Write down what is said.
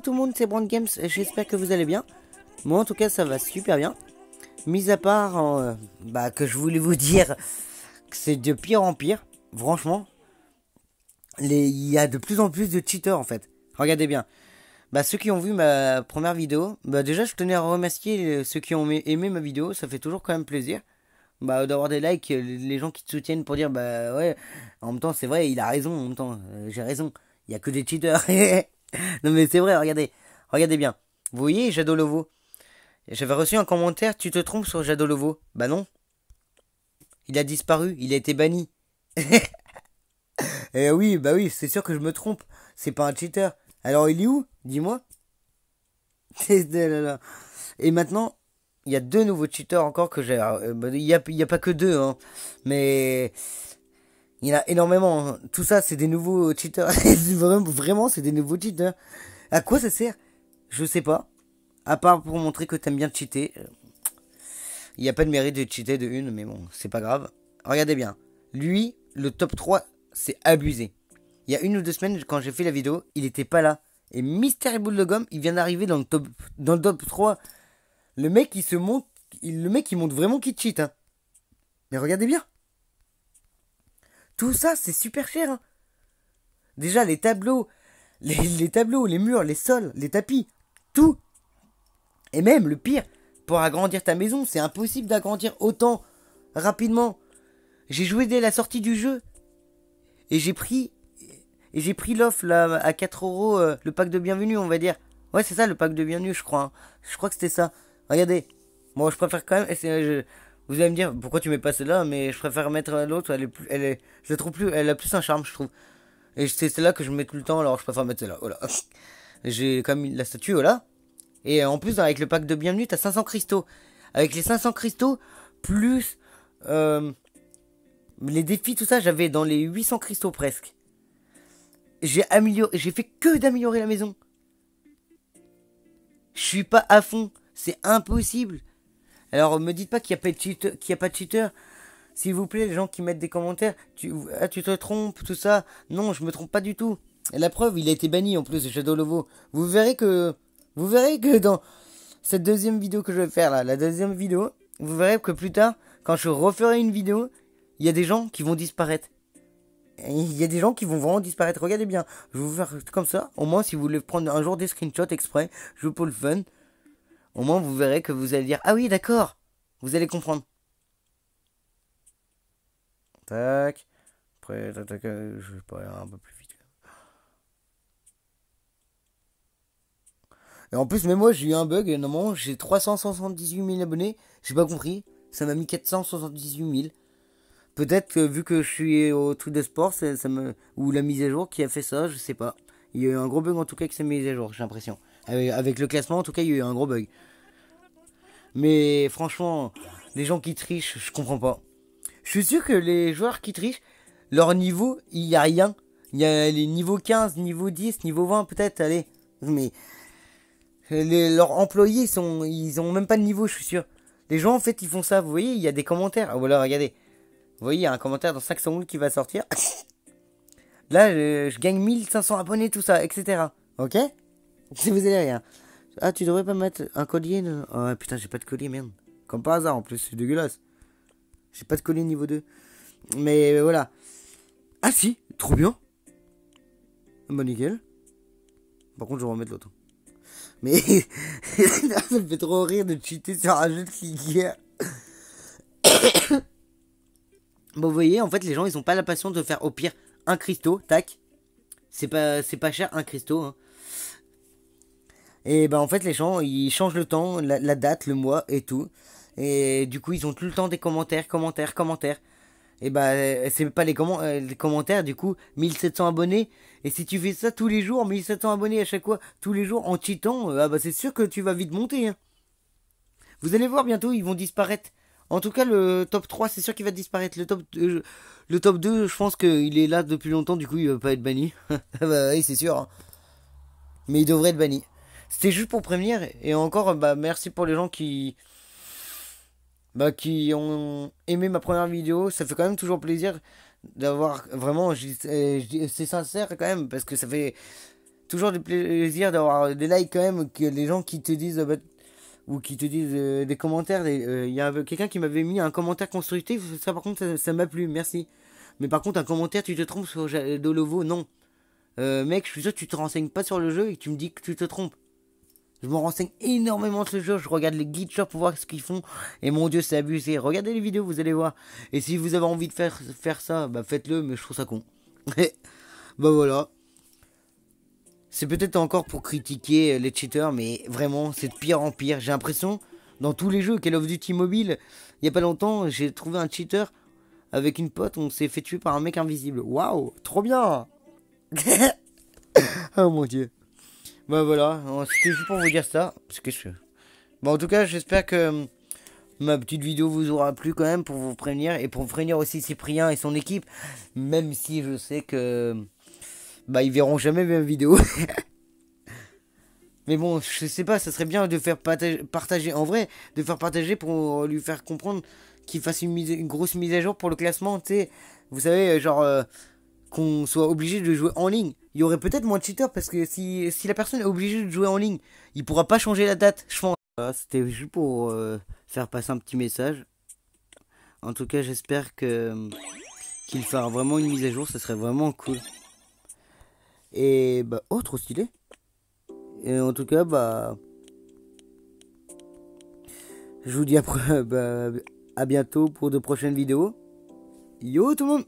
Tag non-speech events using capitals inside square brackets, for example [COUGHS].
tout le monde, c'est Brand Games, j'espère que vous allez bien. Moi en tout cas ça va super bien. Mis à part euh, bah, que je voulais vous [LAUGHS] dire que c'est de pire en pire, franchement. Il y a de plus en plus de cheaters en fait. Regardez bien. Bah, ceux qui ont vu ma première vidéo, bah, déjà je tenais à remercier ceux qui ont aimé ma vidéo, ça fait toujours quand même plaisir. Bah, d'avoir des likes, euh, les gens qui te soutiennent pour dire bah ouais, en même temps c'est vrai, il a raison, en même temps euh, j'ai raison, il y a que des cheaters [LAUGHS] [LAUGHS] non mais c'est vrai, regardez. Regardez bien. Vous voyez Jadolovo J'avais reçu un commentaire, tu te trompes sur Jadolovo. Bah non. Il a disparu, il a été banni. [LAUGHS] eh oui, bah oui, c'est sûr que je me trompe. C'est pas un cheater. Alors il est où Dis-moi. [LAUGHS] Et maintenant, il y a deux nouveaux cheaters encore que j'ai. Euh, bah, il n'y a, a, pas que deux, hein. Mais il y en a énormément. Hein. Tout ça, c'est des nouveaux cheaters. [LAUGHS] Vraiment, c'est des nouveaux cheaters. À quoi ça sert Je sais pas. À part pour montrer que t'aimes bien cheater. Il n'y a pas de mérite de cheater de une, mais bon, c'est pas grave. Regardez bien. Lui, le top 3, c'est abusé. Il y a une ou deux semaines, quand j'ai fait la vidéo, il n'était pas là. Et Mystery Boule de Gomme, il vient d'arriver dans, le top, dans le top 3. Le mec, il se monte. le mec, il monte vraiment qu'il cheat. Hein. Mais regardez bien. Tout ça, c'est super cher. Hein. Déjà, les tableaux, les, tableaux, les murs, les sols, les tapis, tout. Et même, le pire, pour agrandir ta maison, c'est impossible d'agrandir autant rapidement. J'ai joué dès la sortie du jeu. Et j'ai pris... Et j'ai pris l'offre là à 4 euros, euh, le pack de bienvenue, on va dire. Ouais, c'est ça le pack de bienvenue, je crois. Hein. Je crois que c'était ça. Regardez. bon, je préfère quand même. Je, vous allez me dire, pourquoi tu mets pas celle-là Mais je préfère mettre l'autre, elle est plus, elle plus, elle a plus un charme, je trouve. Et c'est celle-là que je mets tout le temps, alors je préfère mettre celle-là. Voilà. J'ai comme la statue, là, Et en plus, avec le pack de bienvenue, t'as 500 cristaux. Avec les 500 cristaux, plus euh, les défis, tout ça, j'avais dans les 800 cristaux presque. J'ai amélioré, j'ai fait que d'améliorer la maison. Je suis pas à fond, c'est impossible. Alors, me dites pas qu'il n'y a pas de cheater, y a pas de tuteur. S'il vous plaît, les gens qui mettent des commentaires, tu, ah, tu te trompes, tout ça. Non, je me trompe pas du tout. Et la preuve, il a été banni en plus de Shadow Lovo. Vous verrez que, vous verrez que dans cette deuxième vidéo que je vais faire là, la deuxième vidéo, vous verrez que plus tard, quand je referai une vidéo, il y a des gens qui vont disparaître. Il y a des gens qui vont vraiment disparaître. Regardez bien, je vais vous faire comme ça. Au moins, si vous voulez prendre un jour des screenshots exprès, je vous pour le fun au moins vous verrez que vous allez dire Ah oui, d'accord, vous allez comprendre. Tac. Après, tac, euh, je vais pas aller un peu plus vite. Et en plus, même moi, j'ai eu un bug. Normalement, j'ai 378 000 abonnés. J'ai pas compris. Ça m'a mis 478 000. Peut-être que vu que je suis au truc de sport, ou la mise à jour qui a fait ça, je sais pas. Il y a eu un gros bug en tout cas avec sa mise à jour, j'ai l'impression. Avec, le classement, en tout cas, il y a eu un gros bug. Mais franchement, les gens qui trichent, je comprends pas. Je suis sûr que les joueurs qui trichent, leur niveau, il n'y a rien. Il y a les niveaux 15, niveau 10, niveau 20 peut-être, allez. Mais leurs employés, sont, ils ont même pas de niveau, je suis sûr. Les gens, en fait, ils font ça. Vous voyez, il y a des commentaires. Voilà, ah, regardez. Vous voyez, il y a un commentaire dans 5 secondes qui va sortir. [LAUGHS] Là, je, je gagne 1500 abonnés, tout ça, etc. Ok si vous allez rien. Ah, tu devrais pas mettre un collier non Oh putain, j'ai pas de collier, merde. Comme par hasard, en plus, c'est dégueulasse. J'ai pas de collier niveau 2. Mais, voilà. Ah si, trop bien. Bon bah, nickel. Par contre, je vais remettre l'autre. Mais [LAUGHS] ça me fait trop rire de cheater sur un jeu de figure. [COUGHS] bon, vous voyez, en fait, les gens, ils ont pas la patience de faire au pire un cristaux, tac. C'est pas, c'est pas cher, un cristaux. Hein. Et ben en fait, les gens, ils changent le temps, la, date, le mois et tout. Et du coup, ils ont tout le temps des commentaires, commentaires, commentaires. Et ben, euh, c'est pas les, euh, les commentaires, du coup, 1700 abonnés. Et si tu fais ça tous les jours, 1700 abonnés à chaque fois, tous les jours, en cheatant, euh, ah bah c'est sûr que tu vas vite monter. Hein. Vous allez voir bientôt, ils vont disparaître. En tout cas, le top 3, c'est sûr qu'il va disparaître. Le top, le top 2, je pense qu'il est là depuis longtemps, du coup, il va pas être banni. [LAUGHS] Ah bah oui, c'est sûr. Hein. Mais il devrait être banni. C'était juste pour prévenir. Et encore, euh, bah, merci pour les gens qui. Bah, qui ont aimé ma première vidéo. Ça fait quand même toujours plaisir d'avoir. Vraiment, euh, c'est sincère quand même, parce que ça fait toujours du plaisir d'avoir des likes quand même, que les gens qui te disent. Euh, bah, ou qui te disent des commentaires. Il y a quelqu'un qui m'avait mis un commentaire constructif. Ça, par contre, ça m'a plu. Merci. Mais par contre, un commentaire, tu te trompes sur Dolovo, non. mec, je suis sûr que tu te renseignes pas sur le jeu et tu me dis que tu te trompes. Je me renseigne énormément de ce jeu, je regarde les glitchers pour voir ce qu'ils font. Et mon dieu, c'est abusé. Regardez les vidéos, vous allez voir. Et si vous avez envie de faire, faire ça, bah faites-le, mais je trouve ça con. [LAUGHS] bah voilà. C'est peut-être encore pour critiquer euh, les cheaters, mais vraiment, c'est de pire en pire. J'ai l'impression, dans tous les jeux, Call of Duty Mobile, il n'y a pas longtemps, j'ai trouvé un cheater avec une pote, on s'est fait tuer par un mec invisible. Waouh, trop bien [LAUGHS] Oh mon dieu. Bah voilà, c'était juste pour vous dire ça. Parce que je... Bah en tout cas, j'espère que hum, ma petite vidéo vous aura plu quand même pour vous prévenir et pour prévenir aussi Cyprien et son équipe. Même si je sais que. Hum, bah, ils verront jamais mes vidéos. [LAUGHS] Mais bon, je sais pas, ça serait bien de faire partager, en vrai, de faire partager pour lui faire comprendre qu'il fasse une, grosse mise à jour pour le classement, tu Vous savez, genre, euh, qu'on soit obligé de jouer en ligne. Il y aurait peut-être moins de cheaters parce que si, la personne est obligée de jouer en ligne, il pourra pas changer la date, je pense. Ah, c'était juste pour euh, faire passer un petit message. En tout cas, j'espère que qu'il fera vraiment une mise à jour, ce serait vraiment cool. Et bah, oh, trop stylé. Et en tout cas, bah. Je vous dis après, [LAUGHS] bah, à bientôt pour de prochaines vidéos. Yo tout le monde